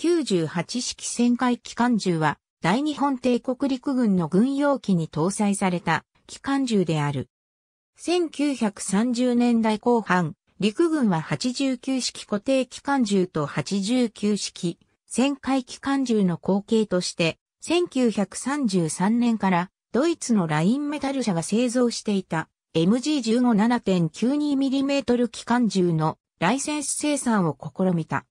98式旋回機関銃は、大日本帝国陸軍の軍用機に搭載された機関銃である。1930年代後半、陸軍は89式固定機関銃と89式旋回機関銃の後継として、1933年からドイツのラインメタル社が製造していた MG15 7.92mm 機関銃のライセンス生産を試みた。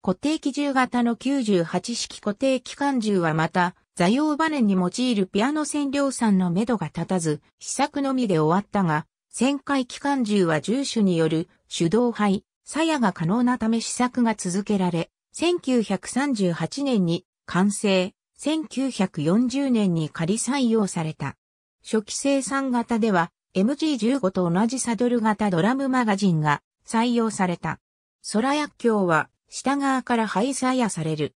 固定機銃型の98式固定機関銃はまた、座用バネに用いるピアノ線量産の目処が立たず、試作のみで終わったが、旋回機関銃は銃種による手動配、鞘が可能なため試作が続けられ、1938年に完成、1940年に仮採用された。初期生産型では MG15 と同じサドル型ドラムマガジンが採用された。空薬鏡は下側から排やされる。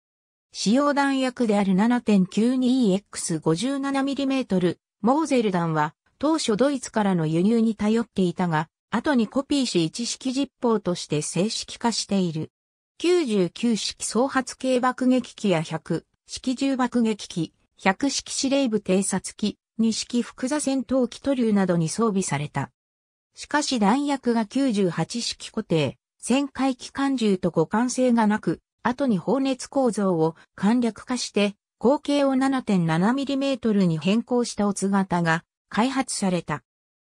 使用弾薬である 7.92X57mm モーゼル弾は当初ドイツからの輸入に頼っていたが、後にコピーし一式実砲として正式化している。99式総発系爆撃機や100式重爆撃機、100式司令部偵察機、2式複座戦闘機塗流などに装備された。しかし弾薬が98式固定、旋回機関銃と互換性がなく、後に放熱構造を簡略化して、口径を 7.7mm に変更したオツ型が開発された。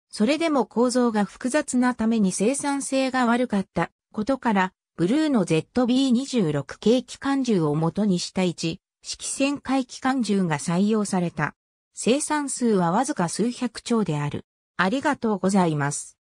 それでも構造が複雑なために生産性が悪かったことから、ブルーの ZB26 系機関銃を元にした一式旋回機関銃が採用された。生産数はわずか数百兆である。ありがとうございます。